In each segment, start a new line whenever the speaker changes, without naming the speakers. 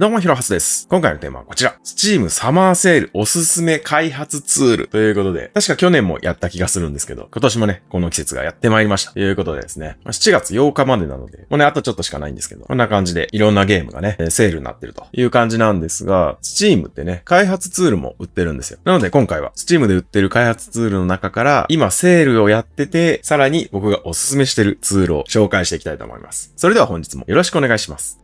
どうも、ひろはすです。今回のテーマはこちら。Steam サマーセールおすすめ開発ツールということで、確か去年もやった気がするんですけど、今年もね、この季節がやってまいりました。ということでですね、7月8日までなので、もうね、あとちょっとしかないんですけど、こんな感じでいろんなゲームがね、セールになってるという感じなんですが、Steam ってね、開発ツールも売ってるんですよ。なので今回は Steam で売ってる開発ツールの中から、今セールをやってて、さらに僕がおすすめしてるツールを紹介していきたいと思います。それでは本日もよろしくお願いします。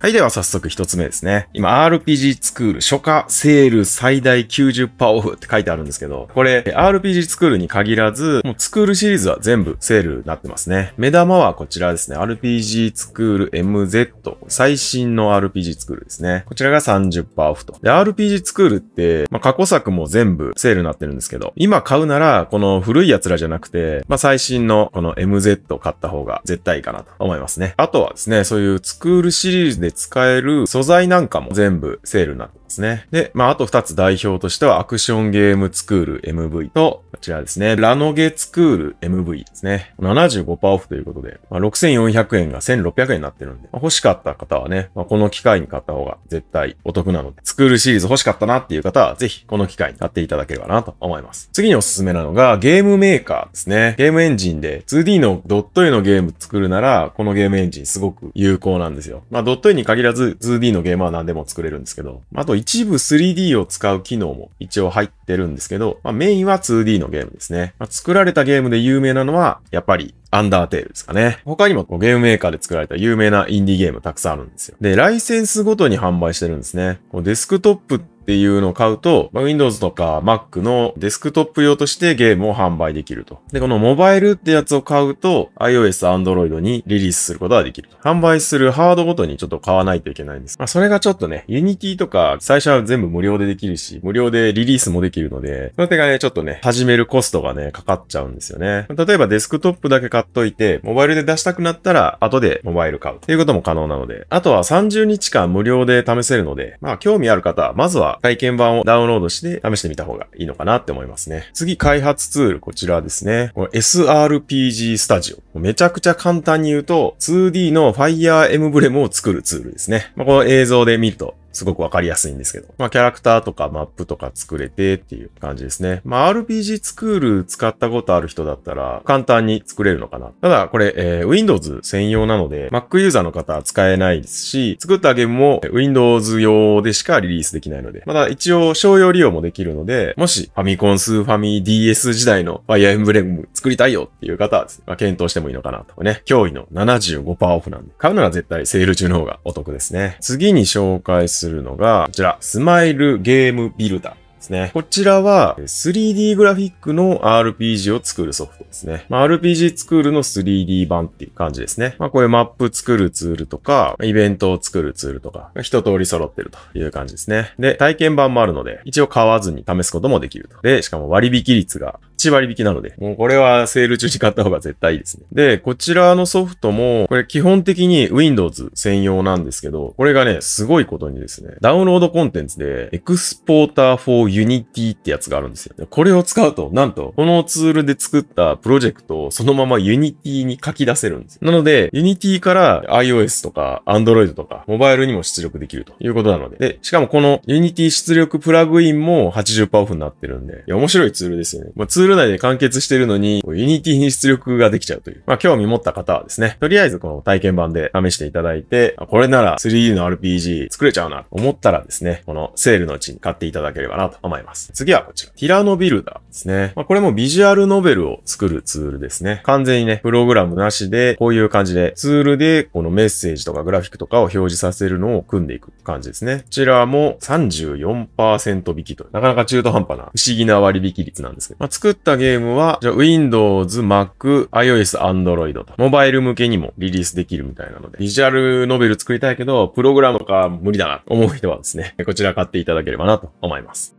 はい、では早速一つ目ですね。今、RPG スクール初夏セール最大90%オフって書いてあるんですけど、これ、RPG スクールに限らず、もうスクールシリーズは全部セールになってますね。目玉はこちらですね。RPG スクール MZ。最新の RPG スクールですね。こちらが30%オフと。で、RPG スクールって、まあ、過去作も全部セールになってるんですけど、今買うなら、この古いやつらじゃなくて、まあ、最新のこの MZ を買った方が絶対いいかなと思いますね。あとはですね、そういうスクールシリーズでで使える素材なんかも全部セールになっの。ですね。で、まあ、あと2つ代表としては、アクションゲームスクール MV と、こちらですね、ラノゲスクール MV ですね。75%オフということで、まあ、6400円が1600円になってるんで、まあ、欲しかった方はね、まあ、この機会に買った方が絶対お得なので、スクールシリーズ欲しかったなっていう方は、ぜひこの機会に買っていただければなと思います。次におすすめなのが、ゲームメーカーですね。ゲームエンジンで 2D のドット絵のゲーム作るなら、このゲームエンジンすごく有効なんですよ。まあ、ドット絵に限らず 2D のゲームは何でも作れるんですけど、まあ、あと一部 3D を使う機能も一応入ってるんですけど、まあ、メインは 2D のゲームですね。まあ、作られたゲームで有名なのは、やっぱりアンダーテールですかね。他にもゲームメーカーで作られた有名なインディーゲームたくさんあるんですよ。で、ライセンスごとに販売してるんですね。デスクトップっていうのを買うと、まあ、Windows とか Mac のデスクトップ用としてゲームを販売できると。で、このモバイルってやつを買うと iOS、Android にリリースすることができると。販売するハードごとにちょっと買わないといけないんです。まあ、それがちょっとね、Unity とか最初は全部無料でできるし、無料でリリースもできるので、その手がね、ちょっとね、始めるコストがね、かかっちゃうんですよね。例えばデスクトップだけ買っといて、モバイルで出したくなったら、後でモバイル買うっていうことも可能なので、あとは30日間無料で試せるので、まあ興味ある方、まずは体験版をダウンロードして試してみた方がいいのかなって思いますね。次、開発ツール、こちらですね。この SRPG Studio。めちゃくちゃ簡単に言うと、2D の Fire Emblem を作るツールですね。まあ、この映像で見るとすごくわかりやすいんですけど。まあ、キャラクターとかマップとか作れてっていう感じですね。まあ、RPG スクール使ったことある人だったら簡単に作れるのかな。ただ、これ、えー、Windows 専用なので、Mac ユーザーの方は使えないですし、作ったゲームも Windows 用でしかリリースできないので、まだ一応商用利用もできるので、もしファミコンスファミ DS 時代のファイアーエンブレム作りたいよっていう方は、まあ、検討してもいいのかなと。ね、驚異の75%オフなんで、買うなら絶対セール中の方がお得ですね。次に紹介するするのが、こちら、スマイルゲームビルダー。ですね。こちらは 3D グラフィックの RPG を作るソフトですね。まあ、RPG 作るの 3D 版っていう感じですね。まあ、こういうマップ作るツールとか、イベントを作るツールとか、一通り揃ってるという感じですね。で、体験版もあるので、一応買わずに試すこともできると。で、しかも割引率が8割引きなので、もうこれはセール中に買った方が絶対いいですね。で、こちらのソフトも、これ基本的に Windows 専用なんですけど、これがね、すごいことにですね、ダウンロードコンテンツで、エクスポーター for Unity ってやつがあるんですよ。これを使うと、なんと、このツールで作ったプロジェクトをそのまま Unity に書き出せるんです。なので、Unity から iOS とか Android とか、モバイルにも出力できるということなので。で、しかもこの Unity 出力プラグインも80%オフになってるんで、いや、面白いツールですよね。まあ、ツールール内で完結してるのに、ユニティに出力ができちゃうという。まあ、興味持った方はですね、とりあえずこの体験版で試していただいて、これなら 3D の RPG 作れちゃうなと思ったらですね、このセールのうちに買っていただければなと思います。次はこちら。ティラノビルダーですね。まあ、これもビジュアルノベルを作るツールですね。完全にね、プログラムなしで、こういう感じで、ツールでこのメッセージとかグラフィックとかを表示させるのを組んでいく感じですね。こちらも34%引きと、なかなか中途半端な不思議な割引率なんですけど、まあ、作っったゲームは、じゃあ Windows、Mac、iOS、Android と、モバイル向けにもリリースできるみたいなので、ビジュアルノベル作りたいけど、プログラムとか無理だなと思う人はですね、こちら買っていただければなと思います。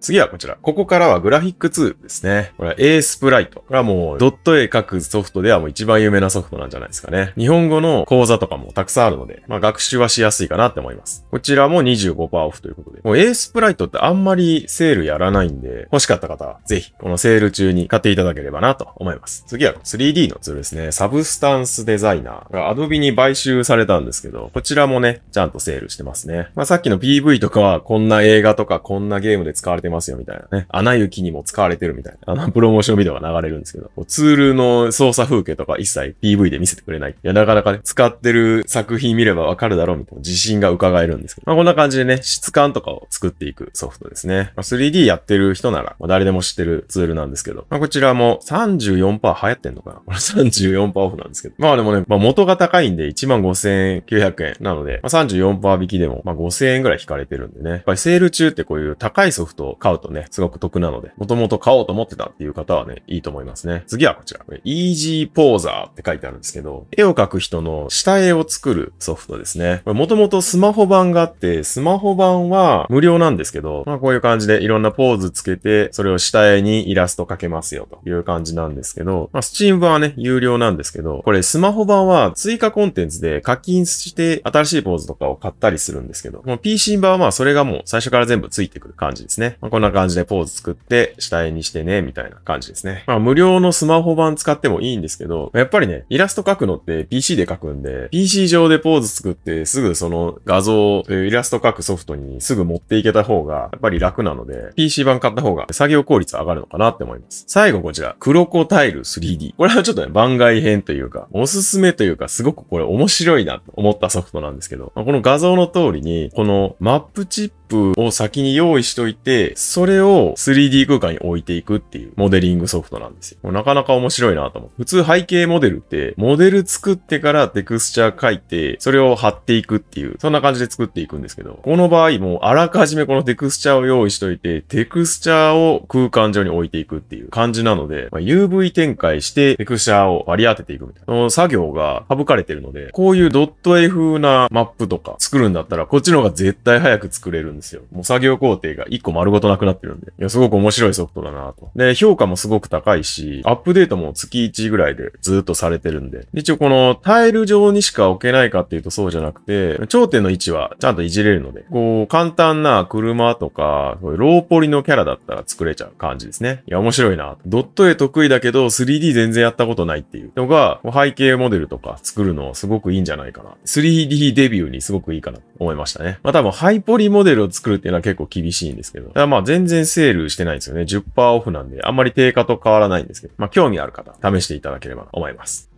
次はこちら。ここからはグラフィックツールですね。これは A スプライト。これはもうドット絵描くソフトではもう一番有名なソフトなんじゃないですかね。日本語の講座とかもたくさんあるので、まあ学習はしやすいかなって思います。こちらも25%オフということで。もう A スプライトってあんまりセールやらないんで、欲しかった方はぜひこのセール中に買っていただければなと思います。次は 3D のツールですね。サブスタンスデザイナーが Adobe に買収されたんですけど、こちらもね、ちゃんとセールしてますね。まあさっきの PV とかはこんな映画とかこんなゲームで使われててますよみたいなね。穴雪にも使われてるみたいな。あの、プロモーションビデオが流れるんですけど、ツールの操作風景とか一切 PV で見せてくれない。いや、なかなかね、使ってる作品見ればわかるだろうみたいな自信が伺えるんですけど。まあ、こんな感じでね、質感とかを作っていくソフトですね。まあ、3D やってる人なら、まあ、誰でも知ってるツールなんですけど、まあ、こちらも34%流行ってんのかなこれ34%オフなんですけど。まあでもね、まあ元が高いんで15,900円なので、まあ、34%引きでも、まあ、5000円ぐらい引かれてるんでね。やっぱりセール中ってこういう高いソフト買うとね、すごく得なので、もともと買おうと思ってたっていう方はね、いいと思いますね。次はこちら。イージーポーザーって書いてあるんですけど、絵を描く人の下絵を作るソフトですね。もともとスマホ版があって、スマホ版は無料なんですけど、まあこういう感じでいろんなポーズつけて、それを下絵にイラスト描けますよという感じなんですけど、まあ Steam 版はね、有料なんですけど、これスマホ版は追加コンテンツで課金して新しいポーズとかを買ったりするんですけど、PC 版はまあそれがもう最初から全部ついてくる感じですね。こんな感じでポーズ作って、下絵にしてね、みたいな感じですね。まあ、無料のスマホ版使ってもいいんですけど、やっぱりね、イラスト描くのって PC で描くんで、PC 上でポーズ作って、すぐその画像、イラスト描くソフトにすぐ持っていけた方が、やっぱり楽なので、PC 版買った方が作業効率上がるのかなって思います。最後こちら、クロコタイル 3D。これはちょっとね、番外編というか、おすすめというか、すごくこれ面白いなと思ったソフトなんですけど、まあ、この画像の通りに、このマップチップを先に用意しといて、それを 3D 空間に置いていくっていうモデリングソフトなんですよ。なかなか面白いなと思う。普通背景モデルって、モデル作ってからテクスチャー書いて、それを貼っていくっていう、そんな感じで作っていくんですけど、この場合もあらかじめこのテクスチャーを用意しといて、テクスチャーを空間上に置いていくっていう感じなので、まあ、UV 展開してテクスチャーを割り当てていくみたいな、その作業が省かれてるので、こういうドット絵風なマップとか作るんだったら、こっちの方が絶対早く作れるんでですよ。もう作業工程が1個丸ごとなくなってるんで。いや、すごく面白いソフトだなと。で、評価もすごく高いし、アップデートも月1ぐらいでずっとされてるんで。で一応このタイル上にしか置けないかっていうとそうじゃなくて、頂点の位置はちゃんといじれるので、こう、簡単な車とか、ううローポリのキャラだったら作れちゃう感じですね。いや、面白いな。ドット絵得意だけど、3D 全然やったことないっていうのが、背景モデルとか作るのすごくいいんじゃないかな。3D デビューにすごくいいかなと思いましたね。まあ多分ハイポリモデルをを作るっていうのは結構厳しいんですけど。ただまあ全然セールしてないんですよね。10%オフなんで、あんまり定価と変わらないんですけど。まあ興味ある方、試していただければと思います。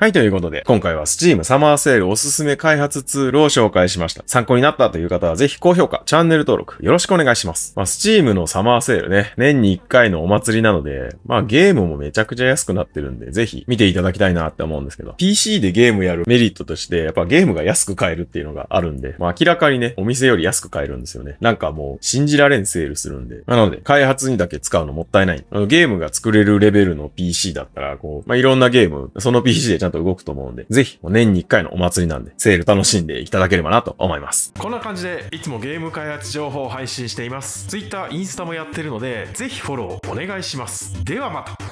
はい、ということで、今回は Steam サマーセールおすすめ開発ツールを紹介しました。参考になったという方はぜひ高評価、チャンネル登録よろしくお願いします。まあ、Steam のサマーセールね、年に1回のお祭りなので、まあゲームもめちゃくちゃ安くなってるんで、ぜひ見ていただきたいなって思うんですけど、PC でゲームやるメリットとして、やっぱゲームが安く買えるっていうのがあるんで、まあ明らかにね、お店より安く買えるんですよね。なんかもう信じられんセールするんで。なので、開発にだけ使うのもったいない。あのゲームが作れるレベルの PC だったら、こう、まあいろんなゲーム、その PC でちゃんとと動くと思うんで、ぜひ、年に1回のお祭りなんで、セール楽しんでいただければなと思います。こんな感じで、いつもゲーム開発情報を配信しています。Twitter、インスタもやってるので、ぜひフォローお願いします。ではまた